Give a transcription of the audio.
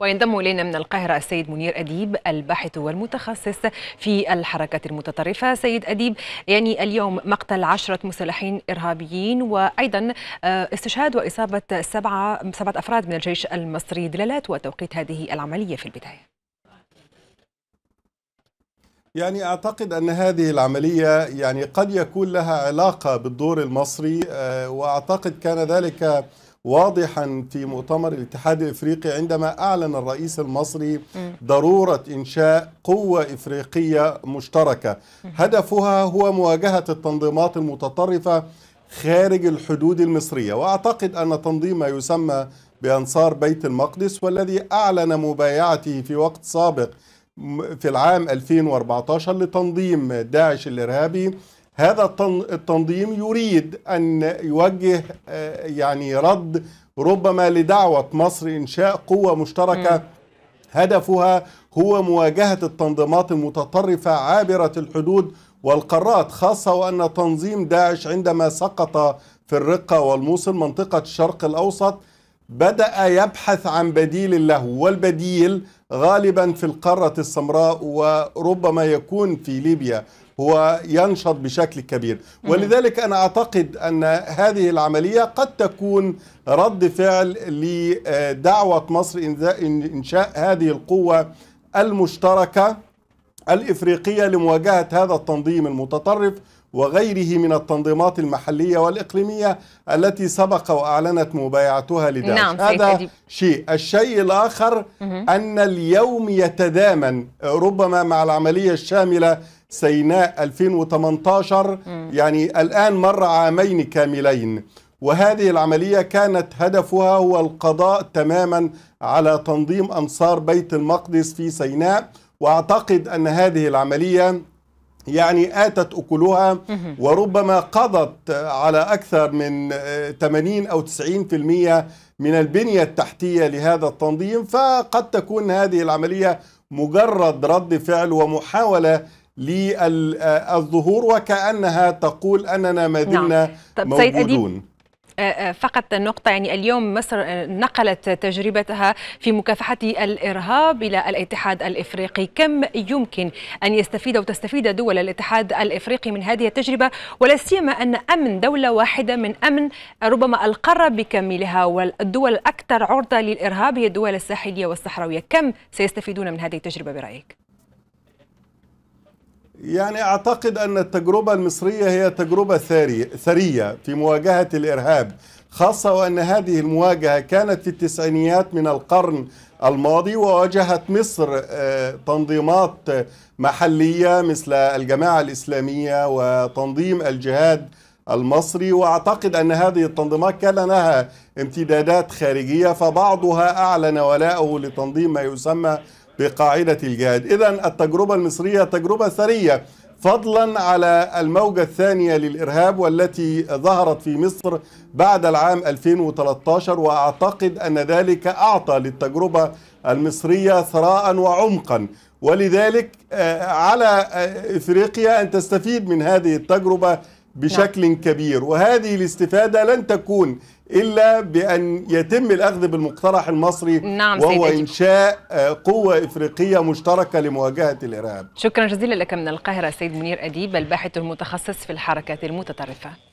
وينضم الينا من القاهره السيد منير اديب الباحث والمتخصص في الحركات المتطرفه سيد اديب يعني اليوم مقتل عشره مسلحين ارهابيين وايضا آه، استشهاد واصابه سبعه سبعه افراد من الجيش المصري دلالات وتوقيت هذه العمليه في البدايه يعني اعتقد ان هذه العمليه يعني قد يكون لها علاقه بالدور المصري آه، واعتقد كان ذلك واضحا في مؤتمر الاتحاد الافريقي عندما اعلن الرئيس المصري ضروره انشاء قوه افريقيه مشتركه هدفها هو مواجهه التنظيمات المتطرفه خارج الحدود المصريه واعتقد ان تنظيم ما يسمى بانصار بيت المقدس والذي اعلن مبايعته في وقت سابق في العام 2014 لتنظيم داعش الارهابي هذا التنظيم يريد أن يوجه آه، يعني رد ربما لدعوة مصر إنشاء قوة مشتركة هدفها هو مواجهة التنظيمات المتطرفة عابرة الحدود والقارات خاصة وأن تنظيم داعش عندما سقط في الرقة والموصل منطقة الشرق الأوسط بدأ يبحث عن بديل له والبديل غالبا في القارة السمراء وربما يكون في ليبيا هو ينشط بشكل كبير ولذلك أنا أعتقد أن هذه العملية قد تكون رد فعل لدعوة مصر إنشاء هذه القوة المشتركة الإفريقية لمواجهة هذا التنظيم المتطرف وغيره من التنظيمات المحلية والإقليمية التي سبق وأعلنت مبايعتها لداعش نعم هذا شيء الشيء الآخر أن اليوم يتدامن ربما مع العملية الشاملة سيناء 2018 يعني الآن مر عامين كاملين وهذه العملية كانت هدفها هو القضاء تماما على تنظيم أنصار بيت المقدس في سيناء واعتقد ان هذه العمليه يعني آتت أكلها وربما قضت على أكثر من 80 أو 90% من البنية التحتية لهذا التنظيم فقد تكون هذه العملية مجرد رد فعل ومحاولة للظهور وكأنها تقول أننا ما نعم. زلنا نعم. موجودون آه، آه، فقط نقطة يعني اليوم مصر آه، نقلت تجربتها في مكافحة الإرهاب إلى الاتحاد الإفريقي كم يمكن أن يستفيد أو تستفيد دول الاتحاد الإفريقي من هذه التجربة ولا سيما أن أمن دولة واحدة من أمن ربما القارة بكاملها والدول الأكثر عرضة للإرهاب هي الدول الساحلية والصحراوية كم سيستفيدون من هذه التجربة برأيك؟ يعني أعتقد أن التجربة المصرية هي تجربة ثري ثرية في مواجهة الإرهاب خاصة وأن هذه المواجهة كانت في التسعينيات من القرن الماضي وواجهت مصر آه، تنظيمات محلية مثل الجماعة الإسلامية وتنظيم الجهاد المصري واعتقد ان هذه التنظيمات كان لها امتدادات خارجيه فبعضها اعلن ولاءه لتنظيم ما يسمى بقاعدة الجهاد إذا التجربة المصرية تجربة ثرية فضلا على الموجة الثانية للإرهاب والتي ظهرت في مصر بعد العام 2013 وأعتقد أن ذلك أعطى للتجربة المصرية ثراء وعمقا ولذلك آه، على آه، إفريقيا أن تستفيد من هذه التجربة بشكل نعم. كبير وهذه الاستفادة لن تكون إلا بأن يتم الأخذ بالمقترح المصري نعم وهو سيدي. إنشاء آه، قوة إفريقية مشتركة لمواجهة الإرهاب شكرا جزيلا لك من القاهرة سيد منير أديب الباحث المتخصص في الحركات المتطرفة